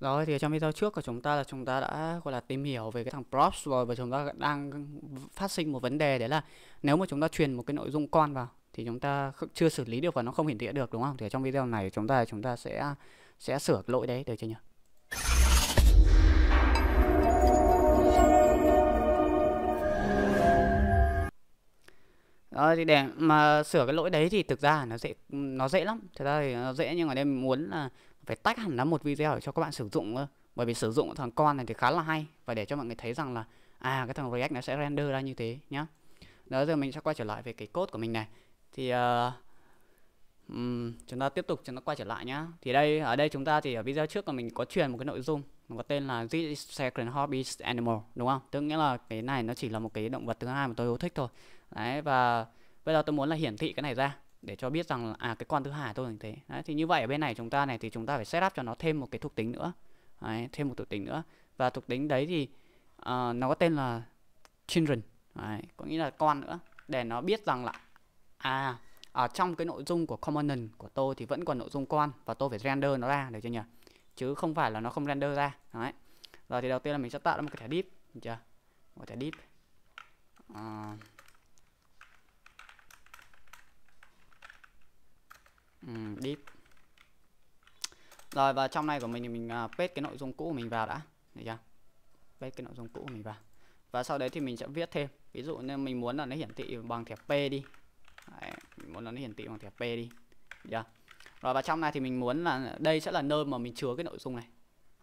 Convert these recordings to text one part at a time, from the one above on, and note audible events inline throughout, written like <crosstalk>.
Rồi thì trong video trước của chúng ta là chúng ta đã gọi là tìm hiểu về cái thằng props rồi và chúng ta đang phát sinh một vấn đề đấy là nếu mà chúng ta truyền một cái nội dung con vào thì chúng ta chưa xử lý được và nó không hiển thị được đúng không? Thì trong video này chúng ta chúng ta sẽ sẽ sửa lỗi đấy được chưa nhỉ? đó thì để mà sửa cái lỗi đấy thì thực ra nó dễ nó dễ lắm. Thực ra thì nó dễ nhưng mà đây mình muốn là phải tách hẳn ra một video để cho các bạn sử dụng thôi bởi vì sử dụng thằng con này thì khá là hay và để cho mọi người thấy rằng là à cái thằng React nó sẽ render ra như thế nhá đó giờ mình sẽ quay trở lại về cái code của mình này thì uh, um, chúng ta tiếp tục chúng ta quay trở lại nhá thì đây ở đây chúng ta thì ở video trước là mình có truyền một cái nội dung nó có tên là this is second hobby animal đúng không tức nghĩa là cái này nó chỉ là một cái động vật thứ hai mà tôi yêu thích thôi đấy và bây giờ tôi muốn là hiển thị cái này ra để cho biết rằng là à cái con thứ hai tôi như thế đấy, thì như vậy ở bên này chúng ta này thì chúng ta phải setup cho nó thêm một cái thuộc tính nữa đấy, thêm một thuộc tính nữa và thuộc tính đấy thì uh, nó có tên là children đấy, có nghĩa là con nữa để nó biết rằng là à ở trong cái nội dung của component của tôi thì vẫn còn nội dung con và tôi phải render nó ra được chưa nhỉ chứ không phải là nó không render ra đấy rồi thì đầu tiên là mình sẽ tạo ra một cái thẻ div được chưa một thẻ div uh, ờ. um, deep rồi và trong này của mình thì mình uh, paste cái nội dung cũ của mình vào đã được chưa paste cái nội dung cũ của mình vào và sau đấy thì mình sẽ viết thêm ví dụ như mình muốn là nó hiển thị bằng thẻ p đi đấy, mình muốn là nó hiển thị bằng thẻ p đi được chưa rồi và trong này thì mình muốn là đây sẽ là nơi mà mình chứa cái nội dung này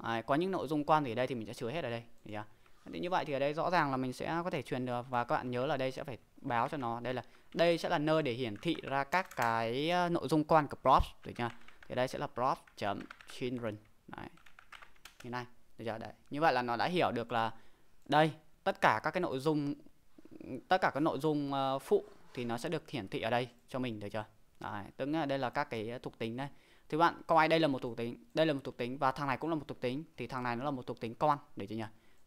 đấy, có những nội dung quan gì ở đây thì mình sẽ chứa hết ở đây được chưa thì như vậy thì ở đây rõ ràng là mình sẽ có thể truyền được và các bạn nhớ là đây sẽ phải báo cho nó đây là đây sẽ là nơi để hiển thị ra các cái ờ, nội dung quan của props được chưa thì đây sẽ là props children đấy. như này được chưa đấy như vậy là nó đã hiểu được là đây tất cả các cái nội dung tất cả các nội dung ờ, phụ thì nó sẽ được hiển thị ở đây cho mình được chưa đấy, tức là đây là các cái thuộc tính đây thì bạn coi đây là một thuộc tính đây là một thuộc tính và thằng này cũng là một thuộc tính thì thằng này nó là một thuộc tính con để chưa nhỉ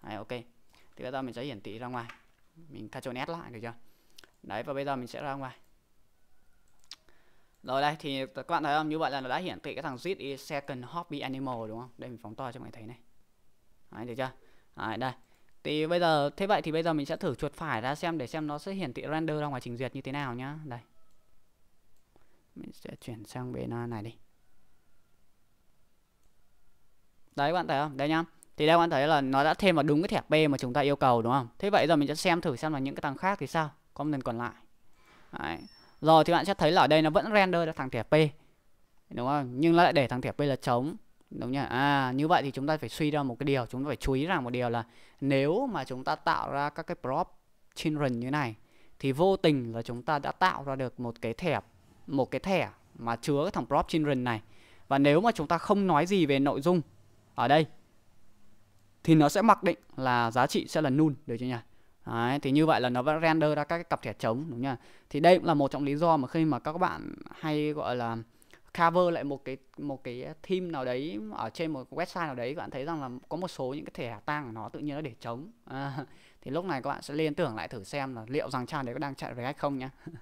Đấy, ok thì bây giờ mình sẽ hiển thị ra ngoài mình Ctrl S lại được chưa đấy và bây giờ mình sẽ ra ngoài rồi đây thì các bạn thấy không như vậy là nó đã hiển thị cái thằng zit second hobby animal đúng không đây mình phóng to cho mọi người thấy này đấy được chưa đấy, đây thì bây giờ thế vậy thì bây giờ mình sẽ thử chuột phải ra xem để xem nó sẽ hiển thị render ra ngoài trình duyệt như thế nào nhá đây mình sẽ chuyển sang bên này đi đấy các bạn thấy không đây nhá thì các bạn thấy là nó đã thêm vào đúng cái thẻ P mà chúng ta yêu cầu đúng không? Thế vậy giờ mình sẽ xem thử xem là những cái thằng khác thì sao, comment còn lại. Đấy. Rồi thì bạn sẽ thấy là ở đây nó vẫn render ra thằng thẻ P. Đúng không? Nhưng nó lại để thằng thẻ P là trống. Đúng nhỉ? À, như vậy thì chúng ta phải suy ra một cái điều, chúng ta phải chú ý rằng một điều là nếu mà chúng ta tạo ra các cái prop children như này thì vô tình là chúng ta đã tạo ra được một cái thẻ một cái thẻ mà chứa cái thằng prop children này. Và nếu mà chúng ta không nói gì về nội dung ở đây thì nó sẽ mặc định là giá trị sẽ là null được chưa nhỉ Đấy, thì như vậy là nó vẫn render ra các cái cặp thẻ trống đúng nhỉ thì đây cũng là một trong lý do mà khi mà các bạn hay gọi là cover lại một cái một cái theme nào đấy ở trên một website nào đấy các bạn thấy rằng là có một số những cái thẻ tang của nó tự nhiên nó để trống à, <laughs> thì lúc này các bạn sẽ liên tưởng lại thử xem là liệu rằng trang đấy có đang chạy react không nhá <laughs>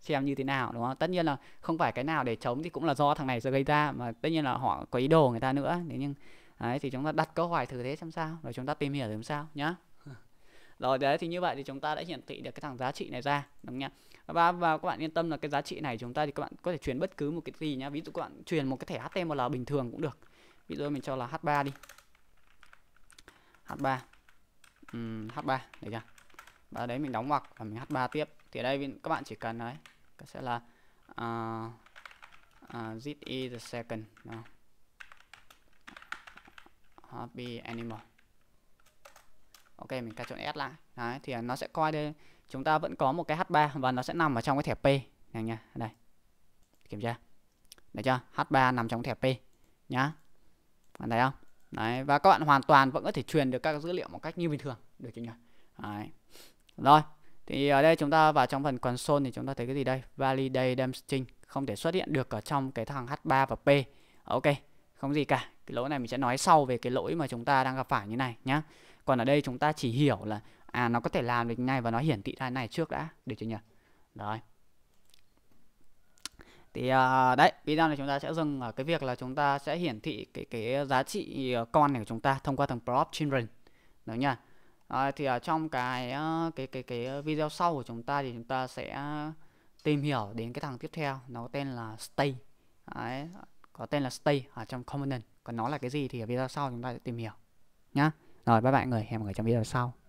xem như thế nào đúng không tất nhiên là không phải cái nào để trống thì cũng là do thằng này sẽ gây ra mà tất nhiên là họ có ý đồ người ta nữa thế nhưng đấy thì chúng ta đặt câu hỏi thử thế xem sao rồi chúng ta tìm hiểu làm sao nhá rồi đấy thì như vậy thì chúng ta đã hiển thị được cái thằng giá trị này ra đúng nhá và và các bạn yên tâm là cái giá trị này chúng ta thì các bạn có thể chuyển bất cứ một cái gì nhá ví dụ các bạn chuyển một cái thẻ HTML bình thường cũng được ví dụ mình cho là H3 đi H3 uhm, H3 đấy chưa và đấy mình đóng ngoặc và mình H3 tiếp thì ở đây các bạn chỉ cần đấy sẽ là uh, uh, this is the second hobby animal ok mình cắt chọn s lại đấy thì nó sẽ coi đây chúng ta vẫn có một cái h 3 và nó sẽ nằm ở trong cái thẻ p này nha đây kiểm tra để cho h 3 nằm trong thẻ p nhá bạn thấy không đấy và các bạn hoàn toàn vẫn có thể truyền được các dữ liệu một cách như bình thường được chưa nhỉ đấy. rồi thì ở đây chúng ta vào trong phần console thì chúng ta thấy cái gì đây validate string không thể xuất hiện được ở trong cái thằng h 3 và p ok không gì cả cái lỗi này mình sẽ nói sau về cái lỗi mà chúng ta đang gặp phải như này nhá còn ở đây chúng ta chỉ hiểu là à nó có thể làm được ngay và nó hiển thị ra này trước đã được chưa nhỉ rồi thì à, đấy video này chúng ta sẽ dừng ở cái việc là chúng ta sẽ hiển thị cái cái giá trị ờ, con này của chúng ta thông qua thằng prop children đúng nhá. à, thì ở trong cái ờ, cái cái cái video sau của chúng ta thì chúng ta sẽ tìm hiểu đến cái thằng tiếp theo nó tên là stay đấy có tên là stay ở trong component còn nó là cái gì thì ở video sau chúng ta sẽ tìm hiểu nhá rồi bye bye người hẹn mọi người trong video sau